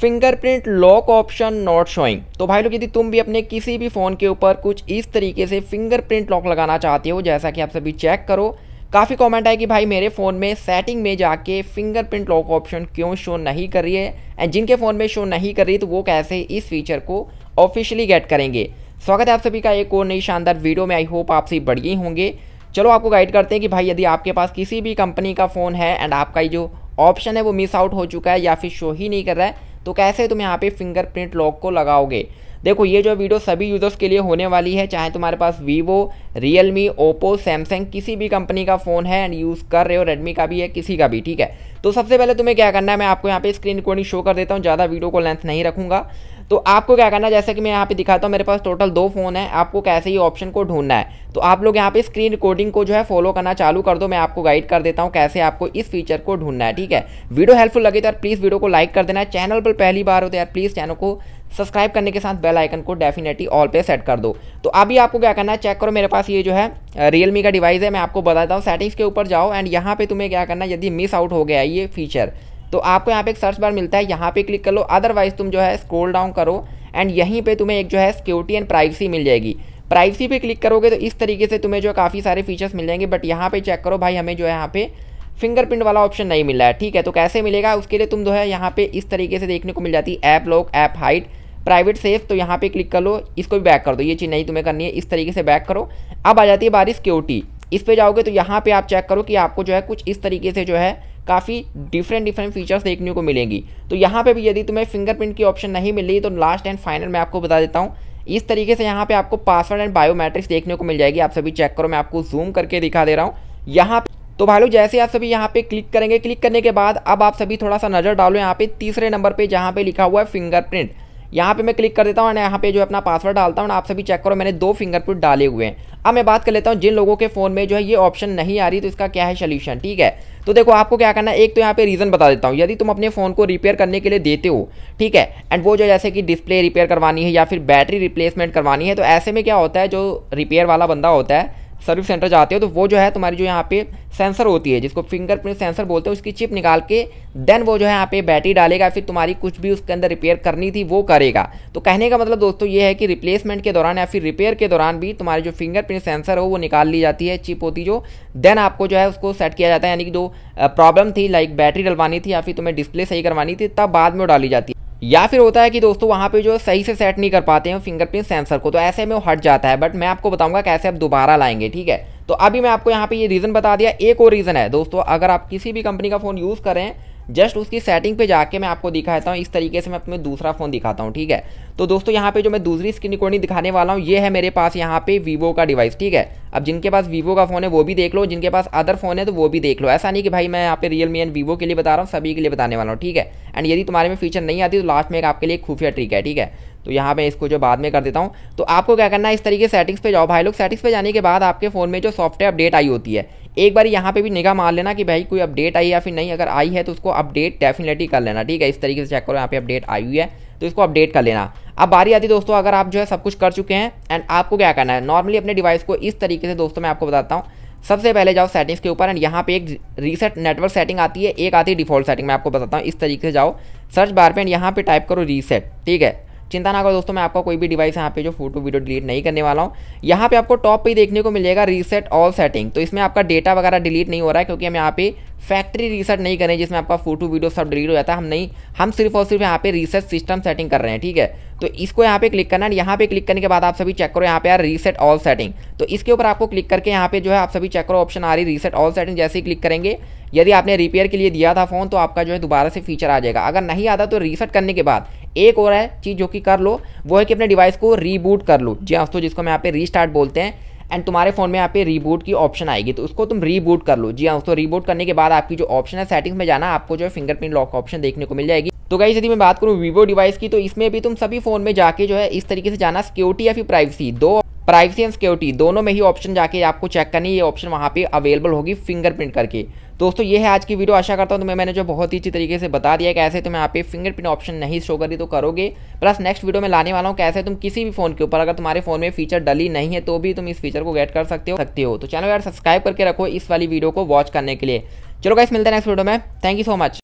fingerprint lock option not showing तो भाई लोग यदि तुम भी अपने किसी भी फ़ोन के ऊपर कुछ इस तरीके से फिंगरप्रिंट लॉक लगाना चाहते हो जैसा कि आप सभी चेक करो काफ़ी कमेंट आए कि भाई मेरे फ़ोन में सेटिंग में जाके फिंगरप्रिंट लॉक ऑप्शन क्यों शो नहीं कर रही है एंड जिनके फ़ोन में शो नहीं कर रही तो वो कैसे इस फीचर को ऑफिशियली गेट करेंगे स्वागत है आप सभी का एक और नई शानदार वीडियो में आई होप आप सभी बढ़िए होंगे चलो आपको गाइड करते हैं कि भाई यदि आपके पास किसी भी कंपनी का फ़ोन है एंड आपका जो ऑप्शन है वो मिस आउट हो चुका है या फिर शो ही नहीं कर रहा है तो कैसे तुम यहाँ पे फिंगरप्रिंट लॉक को लगाओगे देखो ये जो वीडियो सभी यूज़र्स के लिए होने वाली है चाहे तुम्हारे पास वीवो रियलमी ओप्पो सैमसंग किसी भी कंपनी का फ़ोन है एंड यूज़ कर रहे हो रेडमी का भी है किसी का भी ठीक है तो सबसे पहले तुम्हें क्या करना है मैं आपको यहाँ पे स्क्रीन रिकॉर्डिंग शो कर देता हूँ ज़्यादा वीडियो को लेंथ नहीं रखूँगा तो आपको क्या करना है जैसे कि मैं यहाँ पे दिखाता हूँ मेरे पास टोटल दो फ़ोन है आपको कैसे ही ऑप्शन को ढूंढना है तो आप लोग यहाँ पे स्क्रीन रिकॉर्डिंग को जो है फॉलो करना चालू कर दो मैं आपको गाइड कर देता हूँ कैसे आपको इस फीचर को ढूंढना है ठीक है वीडियो हेल्पफुल लगे तो यार प्लीज़ वीडियो को लाइक कर देना है चैनल पर पहली बार हो तो यार प्लीज़ चैनल को सब्सक्राइब करने के साथ बेल आइकन को डेफिनेटली ऑल पे सेट कर दो तो अभी आपको क्या करना है चेक करो मेरे पास ये जो है रियलमी का डिवाइस है मैं आपको बताता हूँ सेटिंग्स के ऊपर जाओ एंड यहाँ पे तुम्हें क्या करना है यदि मिस आउट हो गया है ये फीचर तो आपको यहाँ पे एक सर्च बार मिलता है यहाँ पे क्लिक कर लो अदरवाइज तुम जो है स्क्रोल डाउन करो एंड यहीं पे तुम्हें एक जो है सिक्योरिटी एंड प्राइवेसी मिल जाएगी प्राइवेसी पे क्लिक करोगे तो इस तरीके से तुम्हें जो काफ़ी सारे फीचर्स मिल जाएंगे बट यहाँ पे चेक करो भाई हमें जो है यहाँ पे फिंगरप्रिंट वाला ऑप्शन नहीं मिला है ठीक है तो कैसे मिलेगा उसके लिए तुम जो है यहाँ पे इस तरीके से देखने को मिल जाती है app lock app hide private safe तो यहाँ पे क्लिक कर लो इसको भी बैक कर दो ये चीज़ नहीं तुम्हें करनी है इस तरीके से बैक करो अब आ जाती है बारी सिक्योरिटी इस पे जाओगे तो यहाँ पे आप चेक करो कि आपको जो है कुछ इस तरीके से जो है काफ़ी डिफरेंट डिफरेंट फीचर्स देखने को मिलेंगी तो यहाँ पे भी यदि तुम्हें फिंगरप्रिंट की ऑप्शन नहीं मिल रही तो लास्ट एंड फाइनल मैं आपको बता देता हूँ इस तरीके से यहाँ पे आपको पासवर्ड एंड बायोमेट्रिक्स देखने को मिल जाएगी आप सभी चेक करो मैं आपको जूम करके दिखा दे रहा हूँ यहाँ तो भाई लोग जैसे आप सभी यहाँ पे क्लिक करेंगे क्लिक करने के बाद अब आप सभी थोड़ा सा नज़र डालो यहाँ पे तीसरे नंबर पर जहाँ पे लिखा हुआ है फिंगरप्रिंट यहाँ पे मैं क्लिक कर देता हूँ एंड यहाँ पे जो अपना पासवर्ड डालता हूँ आप सभी चेक करो मैंने दो फिंगरप्रिंट डाले हुए हैं अब मैं बात कर लेता हूँ जिन लोगों के फ़ोन में जो है ये ऑप्शन नहीं आ रही तो इसका क्या है सोल्यूशन ठीक है तो देखो आपको क्या करना है एक तो यहाँ पे रीज़न बता देता हूँ यदि तुम अपने फ़ोन को रिपेयर करने के लिए देते हो ठीक है एंड वो जो जैसे कि डिस्प्ले रिपेयर करवानी है या फिर बैटरी रिप्लेसमेंट करवानी है तो ऐसे में क्या होता है जो रिपेयर वाला बंदा होता है सर्विस सेंटर जाते हो तो वो जो है तुम्हारी जो यहाँ पे सेंसर होती है जिसको फिंगरप्रिंट सेंसर बोलते हैं उसकी चिप निकाल के देन वो जो है यहाँ पे बैटरी डालेगा फिर तुम्हारी कुछ भी उसके अंदर रिपेयर करनी थी वो करेगा तो कहने का मतलब दोस्तों ये है कि रिप्लेसमेंट के दौरान या फिर रिपेयर के दौरान भी तुम्हारी जो फिंगरप्रिंट सेंसर हो वो निकाल ली जाती है चिप होती जो देन आपको जो है उसको सेट किया जाता है यानी कि जो प्रॉब्लम थी लाइक बैटरी डलवानी थी या फिर तुम्हें डिस्प्ले सही करवानी थी तब बाद में वो डाली जाती है या फिर होता है कि दोस्तों वहाँ पे जो सही से सेट नहीं कर पाते हैं फिंगरप्रिंट सेंसर को तो ऐसे में वो हट जाता है बट मैं आपको बताऊंगा कैसे आप दोबारा लाएंगे ठीक है तो अभी मैं आपको यहाँ पे ये रीज़न बता दिया एक और रीज़न है दोस्तों अगर आप किसी भी कंपनी का फ़ोन यूज़ करें जस्ट उसकी सेटिंग पे जाके मैं आपको दिखाता हूँ इस तरीके से मैं अपने दूसरा फ़ोन दिखाता हूँ ठीक है तो दोस्तों यहाँ पे जो मैं दूसरी स्क्रीन रिकॉर्डिंग दिखाने वाला हूँ ये है मेरे पास यहाँ पे वीवो का डिवाइस ठीक है अब जिनके पास वीवो का फ़ोन है वो भी देख लो जिनके पास अदर फ़ोन है तो वो भी देख लो ऐसा नहीं कि भाई मैं यहाँ पे रियल मी एंड वीवो के लिए बता रहा हूँ सभी के लिए बताने वाला हूँ ठीक है एंड यदि तुम्हारे में फीचर नहीं आती तो लास्ट में एक आपके लिए खुफिया ट्रिक है ठीक है तो यहाँ पे इसको जो बाद में कर देता हूँ तो आपको क्या करना है इस तरीके सेटिंग्स पे जाओ भाई लोग सेटिंग्स पे जाने के बाद आपके फ़ोन में जो सॉफ्टवेयर अपडेट आई होती है एक बार यहाँ पे भी निगाह मार लेना कि भाई कोई अपडेट आई या फिर नहीं अगर आई है तो उसको अपडेट डेफिनेटली कर लेना ठीक है इस तरीके से चेक करो यहाँ पे अपडेट आई हुई है तो इसको अपडेट कर लेना अब बारी आती है दोस्तों अगर आप जो है सब कुछ कर चुके हैं एंड आपको क्या करना है नॉर्मली अपने डिवाइस को इस तरीके से दोस्तों मैं आपको बताता हूँ सबसे पहले जाओ सेटिंग्स के ऊपर एंड यहाँ पे एक रीसेट नेटवर्क सेटिंग आती है एक आती है डिफॉल्ट सेटिंग मैं आपको बताता हूँ इस तरीके से जाओ सर्च बार पे एंड यहाँ पे टाइप करो रीसेट ठीक है चिंता ना करो दोस्तों मैं आपका कोई भी डिवाइस यहाँ पे जो फोटो वीडियो डिलीट नहीं करने वाला हूँ यहाँ पे आपको टॉप पे देखने को मिलेगा रीसेट ऑल सेटिंग तो इसमें आपका डेटा वगैरह डिलीट नहीं हो रहा है क्योंकि हम यहाँ पे फैक्ट्री रीसेट नहीं करें जिसमें आपका फोटो वीडियो सब डिलीट हो जाता है हम नहीं हम सिर्फ और सिर्फ यहाँ पे रीसेट सिस्टम सेटिंग कर रहे हैं ठीक है तो इसको यहाँ पे क्लिक करना है यहाँ पे क्लिक करने के बाद आप सभी चेक करो यहाँ पे यार रीसेट ऑल सेटिंग तो इसके ऊपर आपको क्लिक करके यहाँ पे जो है आप सभी चेक करो ऑप्शन आ रही रीसेट ऑल सेटिंग जैसे ही क्लिक करेंगे यदि आपने रिपेयर के लिए दिया था फ़ोन तो आपका जो है दोबारा से फीचर आ जाएगा अगर नहीं आता तो रीसेट करने के बाद एक और है चीज़ जो कि कर लो वो है कि अपने डिवाइस को रीबूट कर लो जी हाँ, दोस्तों जिसको हम यहाँ पे रीस्टार्ट बोलते हैं एंड तुम्हारे फोन में यहाँ पे रीबूट की ऑप्शन आएगी तो उसको तुम रीबूट कर लो जी हाँ उसको रीबूट करने के बाद आपकी जो ऑप्शन है सेटिंग्स में जाना आपको जो है फिंगरप्रिंट लॉक ऑप्शन देखने को मिल जाएगी तो गाइज यदि मैं बात करूँ वीवो डिवाइस की तो इसमें भी तुम सभी फोन में जाके जो है इस तरीके से जाना सिक्योरिटी या फिर प्राइवेसी दो प्राइवेसी एंड सिक्योरिटी दोनों में ही ऑप्शन जाके आपको चेक करनी ये ऑप्शन वहाँ पे अवेलेबल होगी फिंगरप्रिंट करके दोस्तों ये है आज की वीडियो आशा करता हूँ तुम्हें मैंने जो बहुत ही अच्छी तरीके से बता दिया कैसे तुम्हें यहाँ पे फिंगरप्रिंट ऑप्शन नहीं शो करी तो करोगे प्लस नेक्स्ट वीडियो में लाने वाला हूँ कैसे तुम किसी भी फोन के ऊपर अगर तुम्हारे फोन में फीचर डली नहीं है तो भी तुम इस फीचर को गेट कर सकते हो सकते हो तो चैनल यार सब्सक्राइब करके रखो इस वाली वीडियो को वॉच करने के लिए चलो गाइस मिलते हैं नेक्स्ट वीडियो में थैंक यू सो मच